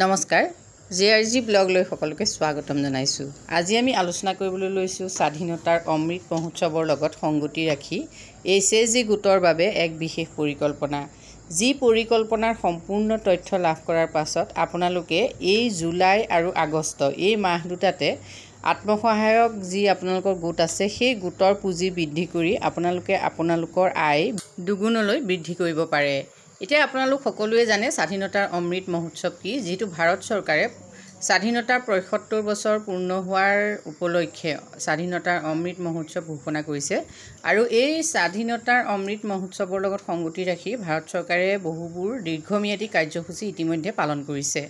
নমস্কাৰ J R G ব্লগলৈ সকলোকে স্বাগতম জনাইছোঁ আজি আমি আলোচনা কৰিবলৈ লৈছোঁ স্বাধীনতাৰ অমৃত মহোৎসৱৰ লগত সংগতি ৰাখি এইচ এ জি গোটৰ বাবে এক বিশেষ পৰিকল্পনা যি পৰিকল্পনাৰ সম্পূৰ্ণ তথ্য লাভ কৰাৰ পাছত আপোনালোকে এই জুলাই আৰু আগষ্ট এই মাহ দুটাতে আত্মসহায়ক যি আপোনালোকৰ গোট আছে সেই গোটৰ পুঁজি বৃদ্ধি কৰি আপোনালোকে আপোনালোকৰ আয় দুগুণলৈ বৃদ্ধি কৰিব পাৰে এতিয়া আপোনালোক সকলোৱে জানে স্বাধীনতাৰ অমৃত মহোৎসৱ কি যিহেতু ভাৰত চৰকাৰে স্বাধীনতাৰ পঁয়সত্তৰ বছৰ পূৰ্ণ হোৱাৰ উপলক্ষে স্বাধীনতাৰ অমৃত মহোৎসৱ ঘোষণা কৰিছে আৰু এই স্বাধীনতাৰ অমৃত মহোৎসৱৰ লগত সংগতি ৰাখি ভাৰত চৰকাৰে বহুবোৰ দীৰ্ঘম্যাদী কাৰ্যসূচী ইতিমধ্যে পালন কৰিছে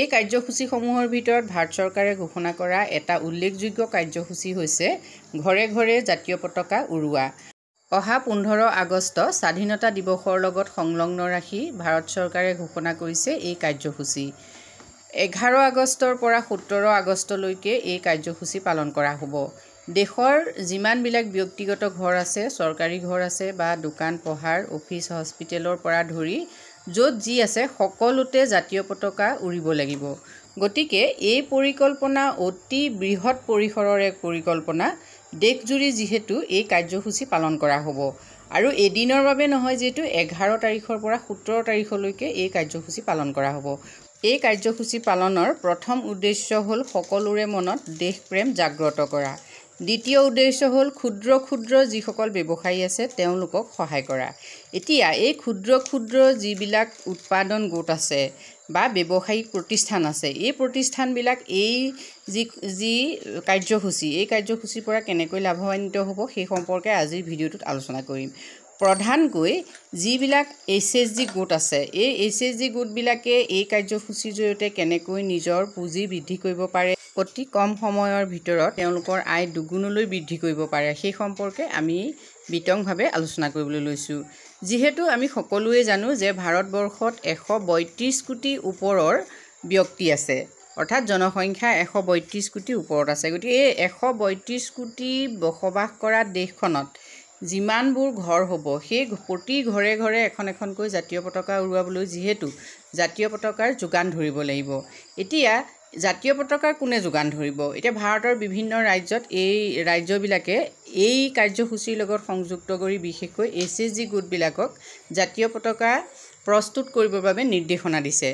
এই কাৰ্যসূচীসমূহৰ ভিতৰত ভাৰত চৰকাৰে ঘোষণা কৰা এটা উল্লেখযোগ্য কাৰ্যসূচী হৈছে ঘৰে ঘৰে জাতীয় পতাকা উৰুৱা অহা পোন্ধৰ আগষ্ট স্বাধীনতা দিৱসৰ লগত সংলগ্ন ৰাখি ভাৰত চৰকাৰে ঘোষণা কৰিছে এই কাৰ্যসূচী এঘাৰ আগষ্টৰ পৰা সোতৰ আগষ্টলৈকে এই কাৰ্যসূচী পালন কৰা হ'ব দেশৰ যিমানবিলাক ব্যক্তিগত ঘৰ আছে চৰকাৰী ঘৰ আছে বা দোকান পোহাৰ অফিচ হস্পিটেলৰ পৰা ধৰি য'ত যি আছে সকলোতে জাতীয় পতাকা উৰিব লাগিব গতিকে এই পৰিকল্পনা অতি বৃহৎ পৰিসৰৰ এক পৰিকল্পনা দেশজুৰি যিহেতু এই কাৰ্যসূচী পালন কৰা হ'ব আৰু এদিনৰ বাবে নহয় যিহেতু এঘাৰ তাৰিখৰ পৰা সোতৰ তাৰিখলৈকে এই কাৰ্যসূচী পালন কৰা হ'ব এই কাৰ্যসূচী পালনৰ প্ৰথম উদ্দেশ্য হ'ল সকলোৰে মনত দেশপ্ৰেম জাগ্ৰত কৰা দ্বিতীয় উদ্দেশ্য হ'ল ক্ষুদ্ৰ ক্ষুদ্ৰ যিসকল ব্যৱসায়ী আছে তেওঁলোকক সহায় কৰা এতিয়া এই ক্ষুদ্ৰ ক্ষুদ্ৰ যিবিলাক উৎপাদন গোট আছে বা ব্যৱসায়িক প্ৰতিষ্ঠান আছে এই প্ৰতিষ্ঠানবিলাক এই যি যি কাৰ্যসূচী এই কাৰ্যসূচীৰ পৰা কেনেকৈ লাভান্বিত হ'ব সেই সম্পৰ্কে আজিৰ ভিডিঅ'টোত আলোচনা কৰিম প্ৰধানকৈ যিবিলাক এইচ এছ জি গোট আছে এই এইচ এছ জি গোটবিলাকে এই কাৰ্যসূচীৰ জৰিয়তে কেনেকৈ নিজৰ পুঁজি বৃদ্ধি কৰিব পাৰে অতি কম সময়ৰ ভিতৰত তেওঁলোকৰ আয় দুগুণলৈ বৃদ্ধি কৰিব পাৰে সেই সম্পৰ্কে আমি বিতংভাৱে আলোচনা কৰিবলৈ লৈছোঁ যিহেতু আমি সকলোৱে জানো যে ভাৰতবৰ্ষত এশ বত্ৰিছ কোটি ওপৰৰ ব্যক্তি আছে অৰ্থাৎ জনসংখ্যা এশ বত্ৰিছ কোটি ওপৰত আছে গতিকে এই এশ বত্ৰিছ কোটি বসবাস কৰা দেশখনত যিমানবোৰ ঘৰ হ'ব সেই প্ৰতি ঘৰে ঘৰে এখন এখনকৈ জাতীয় পতাকা উৰুৱাবলৈ যিহেতু জাতীয় পতাকাৰ যোগান ধৰিব লাগিব এতিয়া জাতীয় পতাকা কোনে যোগান ধৰিব এতিয়া ভাৰতৰ বিভিন্ন ৰাজ্যত এই ৰাজ্যবিলাকে এই কাৰ্যসূচীৰ লগত সংযুক্ত কৰি বিশেষকৈ এছ এছ জি গোটবিলাকক জাতীয় পতাকা প্ৰস্তুত কৰিবৰ বাবে নিৰ্দেশনা দিছে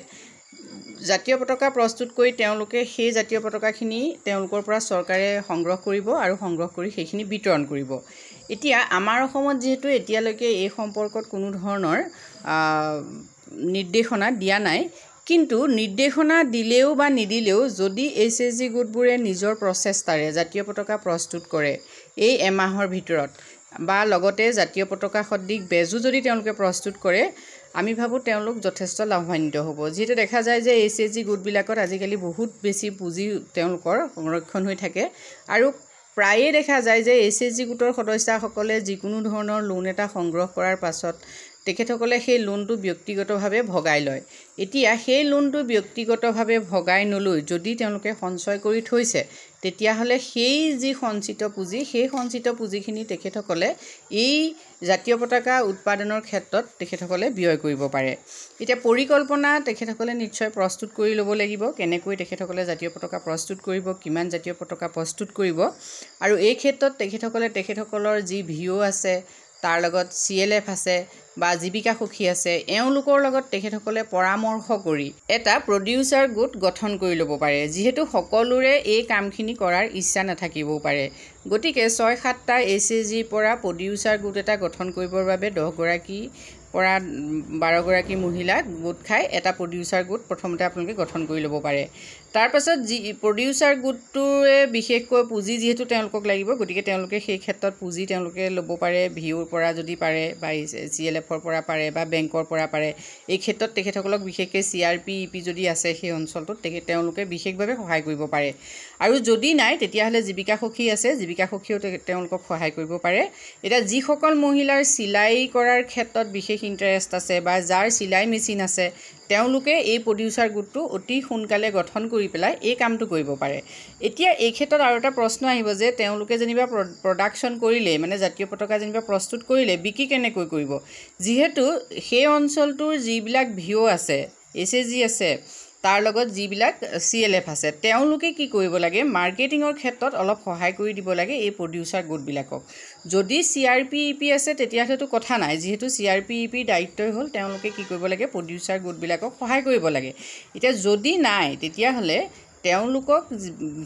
জাতীয় পতাকা প্ৰস্তুত কৰি তেওঁলোকে সেই জাতীয় পতাকাখিনি তেওঁলোকৰ পৰা চৰকাৰে সংগ্ৰহ কৰিব আৰু সংগ্ৰহ কৰি সেইখিনি বিতৰণ কৰিব এতিয়া আমাৰ অসমত যিহেতু এতিয়ালৈকে এই সম্পৰ্কত কোনো ধৰণৰ নিৰ্দেশনা দিয়া নাই কিন্তু নিৰ্দেশনা দিলেও বা নিদিলেও যদি এইচ এছ জি গোটবোৰে নিজৰ প্ৰচেষ্টাৰে জাতীয় পতাকা প্ৰস্তুত কৰে এই এমাহৰ ভিতৰত বা লগতে জাতীয় পতাকা সদৃশ বেজো যদি তেওঁলোকে প্ৰস্তুত কৰে আমি ভাবোঁ তেওঁলোক যথেষ্ট লাভান্বিত হ'ব যিহেতু দেখা যায় যে এইচ এছ জি গোটবিলাকত আজিকালি বহুত বেছি পুঁজি তেওঁলোকৰ সংৰক্ষণ হৈ থাকে আৰু প্ৰায়ে দেখা যায় যে এইচ এছ জি গোটৰ সদস্যাসকলে যিকোনো ধৰণৰ লোন এটা সংগ্ৰহ কৰাৰ পাছত তেখেতসকলে সেই লোনটো ব্যক্তিগতভাৱে ভগাই লয় এতিয়া সেই লোনটো ব্যক্তিগতভাৱে ভগাই নলৈ যদি তেওঁলোকে সঞ্চয় কৰি থৈছে তেতিয়াহ'লে সেই যি সঞ্চিত পুঁজি সেই সঞ্চিত পুঁজিখিনি তেখেতসকলে এই জাতীয় পতাকা উৎপাদনৰ ক্ষেত্ৰত তেখেতসকলে ব্যয় কৰিব পাৰে এতিয়া পৰিকল্পনা তেখেতসকলে নিশ্চয় প্ৰস্তুত কৰি ল'ব লাগিব কেনেকৈ তেখেতসকলে জাতীয় পতাকা প্ৰস্তুত কৰিব কিমান জাতীয় পতাকা প্ৰস্তুত কৰিব আৰু এই ক্ষেত্ৰত তেখেতসকলে তেখেতসকলৰ যি ভিঅ' আছে তাৰ লগত চি এল এফ আছে বা জীৱিকা সুখী আছে এওঁলোকৰ লগত তেখেতসকলে পৰামৰ্শ কৰি এটা প্ৰডিউচাৰ গোট গঠন কৰি ল'ব পাৰে যিহেতু সকলোৰে এই কামখিনি কৰাৰ ইচ্ছা নাথাকিবও পাৰে গতিকে ছয় সাতটা এইচ এ জিৰ পৰা প্ৰডিউচাৰ গোট এটা গঠন কৰিবৰ বাবে দহগৰাকী পৰা বাৰগৰাকী মহিলাক গোট খাই এটা প্ৰডিউচাৰ গোট প্ৰথমতে আপোনালোকে গঠন কৰি ল'ব পাৰে তাৰপাছত যি প্ৰডিউচাৰ গোটটোৱে বিশেষকৈ পুঁজি যিহেতু তেওঁলোকক লাগিব গতিকে তেওঁলোকে সেই ক্ষেত্ৰত পুঁজি তেওঁলোকে ল'ব পাৰে ভিঅ'ৰ পৰা যদি পাৰে বা চি এল এফৰ পৰা পাৰে বা বেংকৰ পৰা পাৰে এই ক্ষেত্ৰত তেখেতসকলক বিশেষকৈ C R P E P যদি আছে সেই অঞ্চলটোত তেখেত তেওঁলোকে বিশেষভাৱে সহায় কৰিব পাৰে আৰু যদি নাই তেতিয়াহ'লে জীৱিকা সখী আছে জীৱিকা সখীয়েও তেওঁলোকক সহায় কৰিব পাৰে এতিয়া যিসকল মহিলাৰ চিলাই কৰাৰ ক্ষেত্ৰত বিশেষ ইণ্টাৰেষ্ট আছে বা যাৰ চিলাই মেচিন আছে তেওঁলোকে এই প্ৰডিউচাৰ গোটটো অতি সোনকালে গঠন কৰি পেলাই এই কামটো কৰিব পাৰে এতিয়া এই ক্ষেত্ৰত আৰু এটা প্ৰশ্ন আহিব যে তেওঁলোকে যেনিবা প্ৰডাকশ্যন কৰিলে মানে জাতীয় পতাকা যেনিবা প্ৰস্তুত কৰিলে বিক্ৰী কেনেকৈ কৰিব যিহেতু সেই অঞ্চলটোৰ যিবিলাক ভিঅ' আছে এছ এ জি আছে তাৰ লগত যিবিলাক চি এল এফ আছে তেওঁলোকে কি কৰিব লাগে মাৰ্কেটিঙৰ ক্ষেত্ৰত অলপ সহায় কৰি দিব লাগে এই প্ৰডিউচাৰ গোটবিলাকক যদি C R P E P আছে তেতিয়াহ'লেতো কথা নাই যিহেতু চি আৰ পি ই পিৰ দায়িত্বই হ'ল তেওঁলোকে কি কৰিব লাগে প্ৰডিউচাৰ গোটবিলাকক সহায় কৰিব লাগে এতিয়া যদি নাই তেতিয়াহ'লে তেওঁলোকক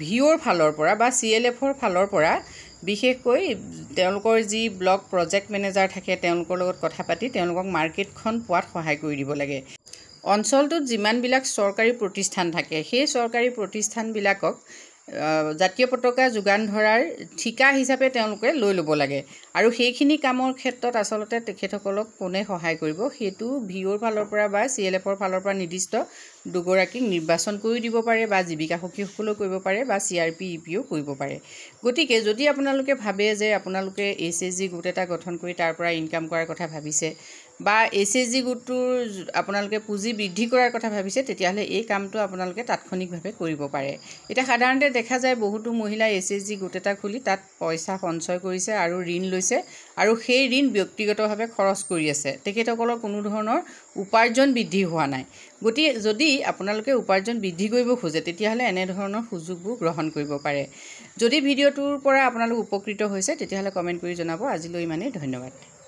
ভি অ'ৰ ফালৰ পৰা বা চি এল এফৰ ফালৰ পৰা বিশেষকৈ তেওঁলোকৰ যি ব্লক প্ৰজেক্ট মেনেজাৰ থাকে তেওঁলোকৰ লগত কথা পাতি তেওঁলোকক মাৰ্কেটখন পোৱাত সহায় কৰি দিব লাগে অঞ্চলটোত যিমানবিলাক চৰকাৰী প্ৰতিষ্ঠান থাকে সেই চৰকাৰী প্ৰতিষ্ঠানবিলাকক জাতীয় পতাকা যোগান ধৰাৰ ঠিকা হিচাপে তেওঁলোকে লৈ ল'ব লাগে আৰু সেইখিনি কামৰ ক্ষেত্ৰত আচলতে তেখেতসকলক কোনে সহায় কৰিব সেইটো ভি অ'ৰ ফালৰ পৰা বা চি এল এফৰ ফালৰ পৰা নিৰ্দিষ্ট দুগৰাকীক নিৰ্বাচন কৰিও দিব পাৰে বা জীৱিকা সখীসকলেও কৰিব পাৰে বা চি আৰ পি ই পিও কৰিব পাৰে গতিকে যদি আপোনালোকে ভাবে যে আপোনালোকে এইচ এছ জি গোট এটা গঠন কৰি তাৰ পৰা ইনকাম কৰাৰ কথা ভাবিছে বা এছ এছ জি গোটটোৰ আপোনালোকে পুঁজি বৃদ্ধি কৰাৰ কথা ভাবিছে তেতিয়াহ'লে এই কামটো আপোনালোকে তাৎক্ষণিকভাৱে কৰিব পাৰে এতিয়া সাধাৰণতে দেখা যায় বহুতো মহিলাই এছ এছ জি গোট এটা খুলি তাত পইচা সঞ্চয় কৰিছে আৰু ঋণ লৈছে আৰু সেই ঋণ ব্যক্তিগতভাৱে খৰচ কৰি আছে তেখেতসকলৰ কোনো ধৰণৰ উপাৰ্জন বৃদ্ধি হোৱা নাই গতিকে যদি আপোনালোকে উপাৰ্জন বৃদ্ধি কৰিব খোজে তেতিয়াহ'লে এনেধৰণৰ সুযোগবোৰ গ্ৰহণ কৰিব পাৰে যদি ভিডিঅ'টোৰ পৰা আপোনালোক উপকৃত হৈছে তেতিয়াহ'লে কমেণ্ট কৰি জনাব আজিলৈ ইমানেই ধন্যবাদ